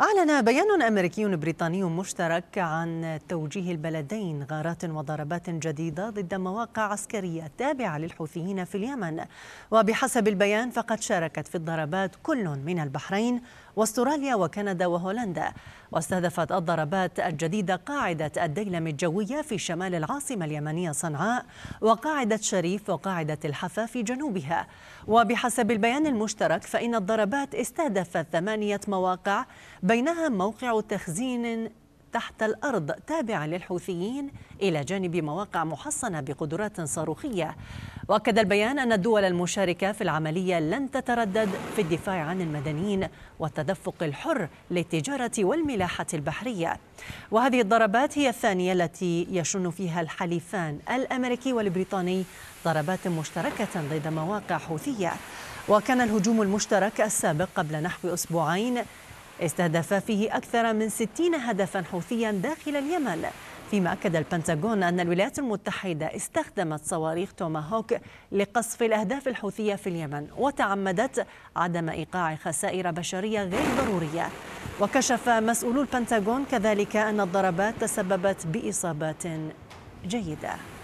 أعلن بيان أمريكي بريطاني مشترك عن توجيه البلدين غارات وضربات جديدة ضد مواقع عسكرية تابعة للحوثيين في اليمن وبحسب البيان فقد شاركت في الضربات كل من البحرين واستراليا وكندا وهولندا واستهدفت الضربات الجديدة قاعدة الديلم الجوية في شمال العاصمة اليمنية صنعاء وقاعدة شريف وقاعدة الحفا في جنوبها وبحسب البيان المشترك فإن الضربات استهدفت ثمانية مواقع بينها موقع تخزين تحت الأرض تابع للحوثيين إلى جانب مواقع محصنة بقدرات صاروخية وأكد البيان أن الدول المشاركة في العملية لن تتردد في الدفاع عن المدنيين والتدفق الحر للتجارة والملاحة البحرية وهذه الضربات هي الثانية التي يشن فيها الحليفان الأمريكي والبريطاني ضربات مشتركة ضد مواقع حوثية وكان الهجوم المشترك السابق قبل نحو أسبوعين استهدف فيه أكثر من 60 هدفا حوثيا داخل اليمن فيما أكد البنتاغون أن الولايات المتحدة استخدمت صواريخ توماهوك لقصف الأهداف الحوثية في اليمن وتعمدت عدم إيقاع خسائر بشرية غير ضرورية وكشف مسؤول البنتاغون كذلك أن الضربات تسببت بإصابات جيده